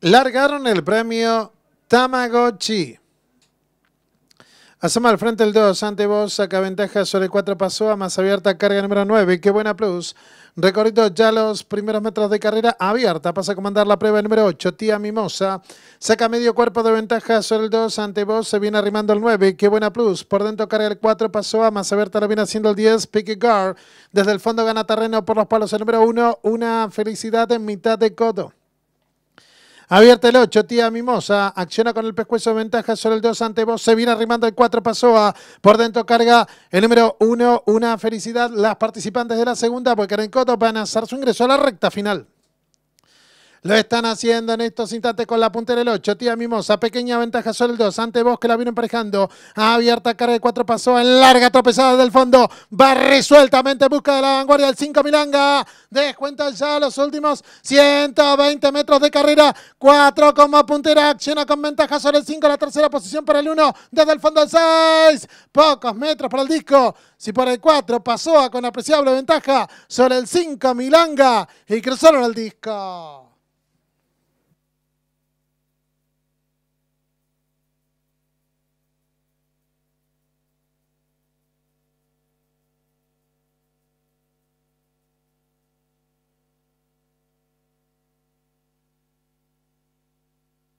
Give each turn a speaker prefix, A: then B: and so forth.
A: largaron el premio Tamagotchi. Asoma al frente el 2, ante vos saca ventaja sobre el 4 pasó a más abierta, carga número 9, qué buena plus. Recorrido ya los primeros metros de carrera abierta, pasa a comandar la prueba número 8, Tía Mimosa. Saca medio cuerpo de ventaja sobre el 2, ante vos se viene arrimando el 9, qué buena plus. Por dentro carga el 4, pasó a más abierta, lo viene haciendo el 10, Picky Desde el fondo gana terreno por los palos el número 1, una felicidad en mitad de codo. Abierta el 8, tía Mimosa. Acciona con el pescuezo ventaja sobre el 2 ante vos. Se viene arrimando el 4, pasó a por dentro carga el número 1. Una felicidad las participantes de la segunda porque coto van a hacer su ingreso a la recta final. Lo están haciendo en estos instantes con la puntera del 8. Tía Mimosa, pequeña ventaja sobre el 2. Ante Vos que la viene emparejando. Abierta carga de 4 pasó en larga tropezada del fondo. Va resueltamente busca de la vanguardia el 5 Milanga. Descuentan ya los últimos 120 metros de carrera. 4 como puntera. Acciona con ventaja sobre el 5. La tercera posición para el 1. Desde el fondo el 6. Pocos metros para el disco. Si por el 4 pasó con apreciable ventaja sobre el 5 Milanga. Y cruzaron el disco.